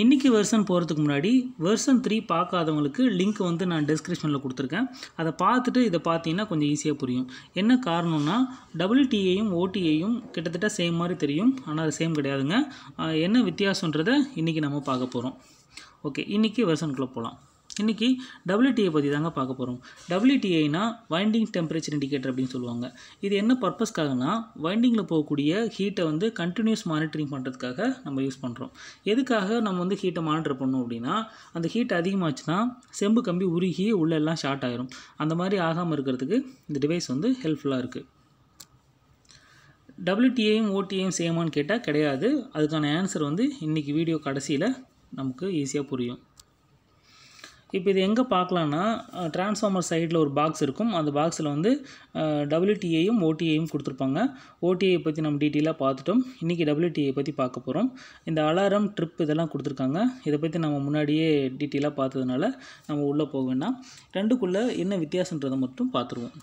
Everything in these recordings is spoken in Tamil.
இன்றைக்கி வெர்ஷன் போகிறதுக்கு முன்னாடி வெர்ஷன் த்ரீ பார்க்காதவங்களுக்கு லிங்க் வந்து நான் டிஸ்கிரிப்ஷனில் கொடுத்துருக்கேன் அதை பார்த்துட்டு இதை பார்த்தீங்கன்னா கொஞ்சம் ஈஸியாக புரியும் என்ன காரணம்னா டபுள் ஓடிஏயும் கிட்டத்தட்ட சேம் மாதிரி தெரியும் ஆனால் அது சேம் கிடையாதுங்க என்ன வித்தியாசன்றதை இன்றைக்கி நம்ம பார்க்க போகிறோம் ஓகே இன்றைக்கி வெர்ஷனுக்குள்ளே போகலாம் இன்றைக்கி டபிள்யூடிஏ பற்றி தாங்க பார்க்க போகிறோம் டபிள்யூடிஐனா வைண்டிங் டெம்பரேச்சர் இண்டிகேட்டர் அப்படின்னு சொல்லுவாங்க இது என்ன பர்பஸ்க்காகனா வைண்டிங்கில் போகக்கூடிய ஹீட்டை வந்து கண்டினியூஸ் மானிட்டரிங் பண்ணுறதுக்காக நம்ம யூஸ் பண்ணுறோம் எதுக்காக நம்ம வந்து ஹீட்டை மானிட்டர் பண்ணோம் அப்படின்னா அந்த ஹீட் அதிகமாச்சுன்னா செம்பு கம்பி உருகி உள்ளெல்லாம் ஷார்ட் ஆயிரும் அந்த மாதிரி ஆகாமல் இருக்கிறதுக்கு இந்த டிவைஸ் வந்து ஹெல்ப்ஃபுல்லாக இருக்குது டபிள்யூடிஏயும் ஓடிஏயும் சேமான்னு கேட்டால் கிடையாது அதுக்கான ஆன்சர் வந்து இன்றைக்கி வீடியோ கடைசியில் நமக்கு ஈஸியாக புரியும் இப்போ இது எங்கே பார்க்கலான்னா டிரான்ஸ்ஃபார்மர் சைடில் ஒரு பாக்ஸ் இருக்கும் அந்த பாக்ஸில் வந்து டபிள்யூடிஏயும் ஓடிஏயும் கொடுத்துருப்பாங்க ஓடிஏ பற்றி நம்ம டீட்டெயிலாக பார்த்துட்டோம் இன்றைக்கி டபிள்யூடிஏ பற்றி பார்க்க போகிறோம் இந்த அலாரம் ட்ரிப் இதெல்லாம் கொடுத்துருக்காங்க இதை பற்றி நம்ம முன்னாடியே டீட்டெயிலாக பார்த்ததுனால நம்ம உள்ளே போக வேண்டாம் ரெண்டுக்குள்ளே என்ன வித்தியாசன்றதை மட்டும் பார்த்துருவோம்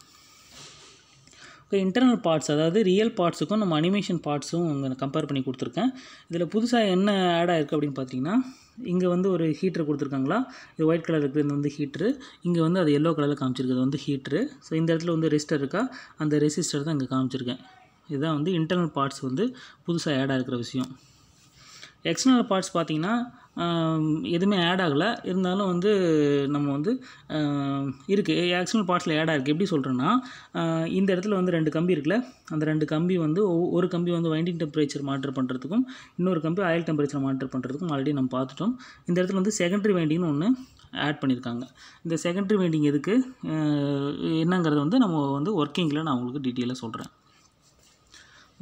இப்போ இன்டர்னல் பார்ட்ஸ் அதாவது ரியல் பார்ட்ஸுக்கும் நம்ம அனிமேஷன் பார்ட்ஸும் அங்கே கம்பேர் பண்ணி கொடுத்துருக்கேன் இதில் புதுசாக என்ன ஆட் ஆயிருக்கு அப்படின்னு பார்த்தீங்கன்னா இங்கே வந்து ஒரு ஹீட்ரு கொடுத்துருக்காங்களா இது ஒயிட் கலர் இந்த வந்து ஹீட்ரு இங்கே வந்து அது எல்லோ கலரில் காமிச்சிருக்கிறது வந்து ஹீட்ரு ஸோ இந்த இடத்துல வந்து ரெஸ்டர் இருக்கா அந்த ரெசிஸ்டர் தான் இங்கே காமிச்சிருக்கேன் இதுதான் வந்து இன்டர்னல் பார்ட்ஸ் வந்து புதுசாக ஆட் ஆகிருக்கிற விஷயம் எக்ஸ்டர்னல் பார்ட்ஸ் பார்த்திங்கன்னா எதுவுமே ஆட் ஆகலை இருந்தாலும் வந்து நம்ம வந்து இருக்குது எக்ஸ்டர்னல் பார்ட்ஸில் ஆட் ஆகிருக்கு எப்படி சொல்கிறேன்னா இந்த இடத்துல வந்து ரெண்டு கம்பி இருக்குல்ல அந்த ரெண்டு கம்பி வந்து ஒரு கம்பி வந்து வைண்டிங் டெம்பரேச்சர் மாட்டர் பண்ணுறதுக்கும் இன்னொரு கம்பி ஆயில் டெம்பரேச்சர் மாட்டர் பண்ணுறதுக்கும் ஆல்ரெடி நம்ம பார்த்துட்டோம் இந்த இடத்துல வந்து செகண்டரி வைண்டிங்னு ஒன்று ஆட் பண்ணியிருக்காங்க இந்த செகண்டரி வைண்டிங் எதுக்கு என்னங்கிறது வந்து நம்ம வந்து ஒர்க்கிங்கில் நான் உங்களுக்கு டீட்டெயிலாக சொல்கிறேன்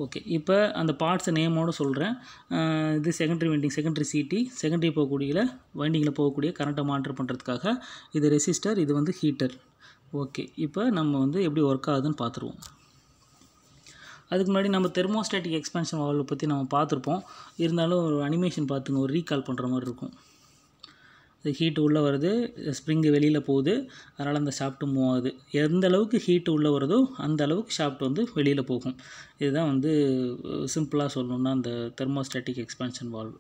ஓகே இப்போ அந்த பார்ட்ஸை நேமோடு சொல்கிறேன் இது secondary winding secondary CT secondary போகக்கூடியல வைண்டிங்கில் போகக்கூடிய கரண்ட்டை மானிட்டர் பண்ணுறதுக்காக இது ரெசிஸ்டர் இது வந்து ஹீட்டர் ஓகே இப்போ நம்ம வந்து எப்படி ஒர்க் ஆகுதுன்னு பார்த்துருவோம் அதுக்கு முன்னாடி நம்ம தெர்மோஸ்டாட்டிக் எக்ஸ்பென்ஷன் வால்வை பற்றி நம்ம பார்த்துருப்போம் இருந்தாலும் ஒரு அனிமேஷன் பார்த்துங்க ஒரு ரீகால் பண்ணுற மாதிரி இருக்கும் ஹீட்டு உள்ளே வருது ஸ்ப்ரிங்கு வெளியில் போகுது அதனால் அந்த ஷாஃப்ட்டு மூவ் ஆகுது எந்த அளவுக்கு ஹீட்டு உள்ளே வருதோ அந்த அளவுக்கு ஷாஃப்ட் வந்து வெளியில் போகும் இதுதான் வந்து சிம்பிளாக சொல்லணுன்னா அந்த தெர்மோஸ்டாட்டிக் எக்ஸ்பென்ஷன் வால்வ்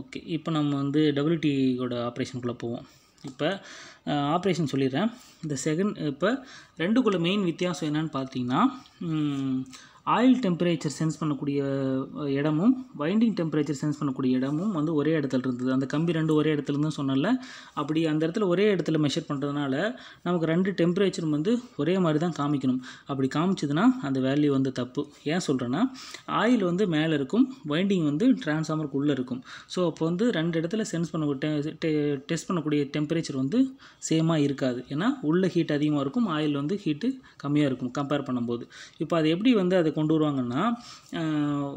ஓகே இப்போ நம்ம வந்து டபிள்யூடியோட ஆப்ரேஷனுக்குள்ளே போவோம் இப்போ ஆப்ரேஷன் சொல்லிடுறேன் இந்த செகண்ட் இப்போ ரெண்டுக்குள்ளே மெயின் வித்தியாசம் என்னன்னு பார்த்தீங்கன்னா ஆயில் டெம்பரேச்சர் சென்ஸ் பண்ணக்கூடிய இடமும் வைண்டிங் டெம்பரேச்சர் சென்ஸ் பண்ணக்கூடிய இடமும் வந்து ஒரே இடத்துல இருந்தது அந்த கம்பி ரெண்டு ஒரே இடத்துல இருந்தும் சொன்னல அப்படி அந்த இடத்துல ஒரே இடத்துல மெஷர் பண்ணுறதுனால நமக்கு ரெண்டு டெம்பரேச்சரும் வந்து ஒரே மாதிரி தான் காமிக்கணும் அப்படி காமிச்சதுன்னா அந்த வேல்யூ வந்து தப்பு ஏன் சொல்கிறேன்னா ஆயில் வந்து மேலே இருக்கும் வைண்டிங் வந்து டிரான்ஸ்ஃபார்மருக்கு உள்ளே இருக்கும் ஸோ அப்போ வந்து ரெண்டு இடத்துல சென்ஸ் பண்ணக்கூடிய டெஸ்ட் பண்ணக்கூடிய டெம்பரேச்சர் வந்து சேமாக இருக்காது ஏன்னா உள்ள ஹீட் அதிகமாக இருக்கும் ஆயில் வந்து ஹீட்டு கம்மியாக இருக்கும் கம்பேர் பண்ணும்போது இப்போ அது எப்படி வந்து அது கொண்டு வருவாங்கன்னா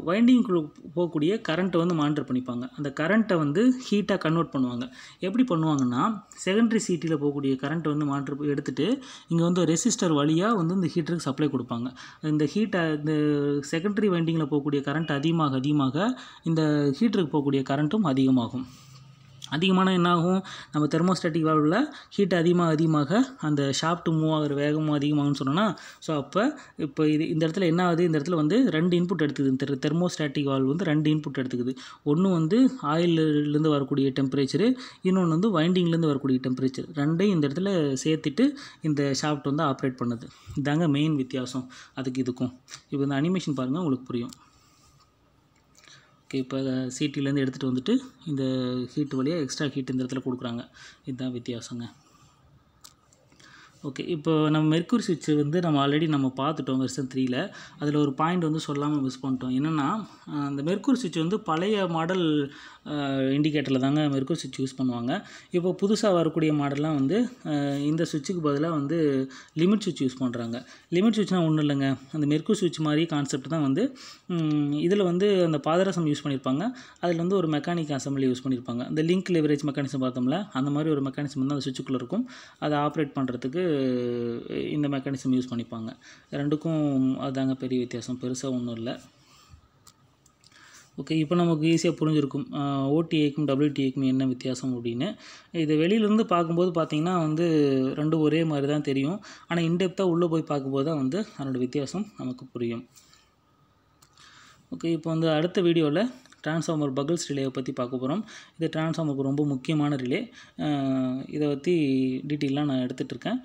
வைண்டிங்குள்ளே போகக்கூடிய கரண்ட்டை வந்து மானிட்டர் பண்ணிப்பாங்க அந்த கரண்ட்டை வந்து ஹீட்டாக கன்வெர்ட் பண்ணுவாங்க எப்படி பண்ணுவாங்கன்னா செகண்டரி சிட்டியில் போகக்கூடிய கரண்ட்டை வந்து மானிட்டர் எடுத்துகிட்டு இங்கே வந்து ரெசிஸ்டர் வழியாக வந்து இந்த ஹீட்டருக்கு சப்ளை கொடுப்பாங்க இந்த ஹீட்டை இந்த செகண்டரி வைண்டிங்கில் போகக்கூடிய கரண்ட் அதிகமாக அதிகமாக இந்த ஹீட்டருக்கு போகக்கூடிய கரண்ட்டும் அதிகமாகும் அதிகமான என்னாகும் நம்ம தெர்மோஸ்டாட்டிக் வால்வில் ஹீட் அதிகமாக அதிகமாக அந்த ஷாஃப்ட் மூவ் ஆகிற வேகமும் அதிகமாகும்னு சொன்னோன்னா ஸோ அப்போ இப்போ இது இந்த இடத்துல என்ன ஆகுது இந்த இடத்துல வந்து ரெண்டு இன்புட் எடுத்துக்குது தெர் தெர்மோஸ்டாட்டிக் வால் வந்து ரெண்டு இன்புட் எடுத்துக்குது ஒன்று வந்து ஆயிலிருந்து வரக்கூடிய டெம்பரேச்சரு இன்னொன்று வந்து வைண்டிங்லேருந்து வரக்கூடிய டெம்பரேச்சர் ரெண்டையும் இந்த இடத்துல சேர்த்துட்டு இந்த ஷாஃப்ட் வந்து ஆப்ரேட் பண்ணுது இதாங்க மெயின் வித்தியாசம் அதுக்கு இதுக்கும் இப்போ இந்த அனிமேஷன் பாருங்கள் உங்களுக்கு புரியும் இப்போ சீட்டிலேருந்து எடுத்துகிட்டு வந்துட்டு இந்த ஹீட்டு வழியாக எக்ஸ்ட்ரா ஹீட் இந்த இடத்துல கொடுக்குறாங்க இதுதான் வித்தியாசங்க ஓகே இப்போ நம்ம மெர்க்குரி சுவிட்சு வந்து நம்ம ஆல்ரெடி நம்ம பார்த்துட்டோம் வருஷன் த்ரீயில் அதில் ஒரு பாயிண்ட் வந்து சொல்லாமல் மிஸ் பண்ணிட்டோம் என்னென்னா அந்த மெர்க்குரி சுவிட்ச் வந்து பழைய மாடல் இண்டிகேட்டரில் தாங்க மெர்க்குரி சுவிட்ச் யூஸ் பண்ணுவாங்க இப்போ புதுசாக வரக்கூடிய மாடல்லாம் வந்து இந்த சுவிட்சுக்கு பதிலாக வந்து லிமிட் சுவிட்ச் யூஸ் பண்ணுறாங்க லிமிட் சுவிட்ச்னால் ஒன்றும் இல்லைங்க அந்த மெர்க்குரி சுவிட்ச் மாதிரி கான்செப்ட் தான் வந்து இதில் வந்து அந்த பாதரசம் யூஸ் பண்ணியிருப்பாங்க அதில் வந்து ஒரு மெக்கானிக் அசம்பிளி யூஸ் பண்ணியிருப்பாங்க அந்த லிங்க் லெவரேஜ் மெக்கானிசம் பார்த்தோம்ல அந்த மாதிரி ஒரு மெக்கானிசம் வந்து அந்த சுவிட்சுக்குள்ளே இருக்கும் அதை ஆப்ரேட் பண்ணுறதுக்கு இந்த மெக்கானிசம் யூஸ் பண்ணிப்பாங்க ரெண்டுக்கும் அதுதாங்க பெரிய வித்தியாசம் பெருசாக ஒன்றும் இல்லை ஓகே இப்போ நமக்கு ஈஸியாக புரிஞ்சிருக்கும் ஓடிஐக்கும் டபிள்யூடிஐக்கும் என்ன வித்தியாசம் அப்படின்னு இது வெளியிலேருந்து பார்க்கும்போது பார்த்திங்கன்னா வந்து ரெண்டும் ஒரே மாதிரி தான் தெரியும் ஆனால் இன்டெப்த்தாக உள்ளே போய் பார்க்கும்போது தான் வந்து அதனோட வித்தியாசம் நமக்கு புரியும் ஓகே இப்போ வந்து அடுத்த வீடியோவில் டிரான்ஸ்ஃபார்மர் பகுல்ஸ் ரிலேவை பற்றி பார்க்க போகிறோம் இது டிரான்ஸ்ஃபார்மருக்கு ரொம்ப முக்கியமான ரிலே இதை பற்றி டீட்டெயிலாக நான் எடுத்துகிட்ருக்கேன்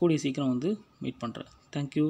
கூடிய சீக்கிரம் வந்து மீட் பண்ணுறேன் தேங்க்யூ